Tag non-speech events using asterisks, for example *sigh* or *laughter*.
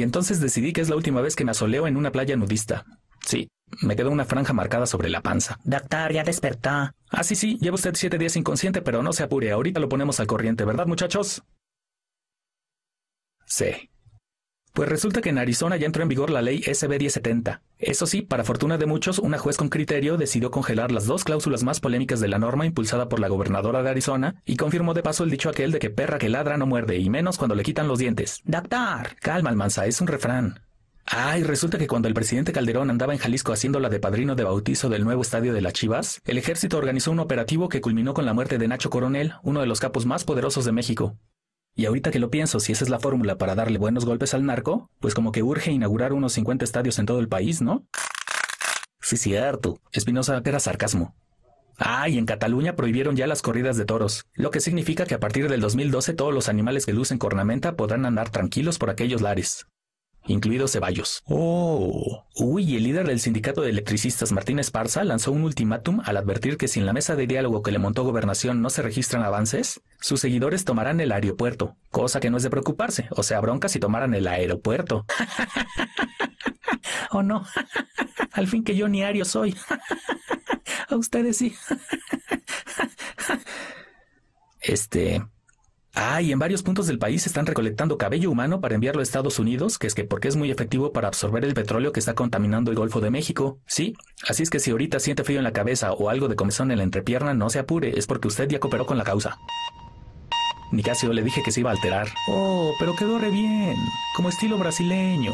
y entonces decidí que es la última vez que me asoleo en una playa nudista. Sí, me quedó una franja marcada sobre la panza. Dactar ya despertá. Ah, sí, sí, lleva usted siete días inconsciente, pero no se apure, ahorita lo ponemos al corriente, ¿verdad, muchachos? Sí, pues resulta que en Arizona ya entró en vigor la ley SB 1070. Eso sí, para fortuna de muchos, una juez con criterio decidió congelar las dos cláusulas más polémicas de la norma impulsada por la gobernadora de Arizona y confirmó de paso el dicho aquel de que perra que ladra no muerde y menos cuando le quitan los dientes. Doctor. Calma, Almanza, es un refrán. Ay, resulta que cuando el presidente Calderón andaba en Jalisco haciéndola de padrino de bautizo del nuevo estadio de las Chivas, el ejército organizó un operativo que culminó con la muerte de Nacho Coronel, uno de los capos más poderosos de México. Y ahorita que lo pienso, si esa es la fórmula para darle buenos golpes al narco, pues como que urge inaugurar unos 50 estadios en todo el país, ¿no? Sí, cierto. Espinosa era sarcasmo. Ah, y en Cataluña prohibieron ya las corridas de toros, lo que significa que a partir del 2012 todos los animales que lucen cornamenta podrán andar tranquilos por aquellos lares incluido Ceballos. Oh. Uy, el líder del sindicato de electricistas, Martín Esparza, lanzó un ultimátum al advertir que si en la mesa de diálogo que le montó Gobernación no se registran avances, sus seguidores tomarán el aeropuerto, cosa que no es de preocuparse, o sea, bronca si tomaran el aeropuerto. ¿O *laughs* oh, no? al fin que yo ni ario soy. A ustedes sí. este, Ah, y en varios puntos del país están recolectando cabello humano para enviarlo a Estados Unidos, que es que porque es muy efectivo para absorber el petróleo que está contaminando el Golfo de México. Sí, así es que si ahorita siente frío en la cabeza o algo de comezón en la entrepierna, no se apure, es porque usted ya cooperó con la causa. Nicasio le dije que se iba a alterar. Oh, pero quedó re bien, como estilo brasileño.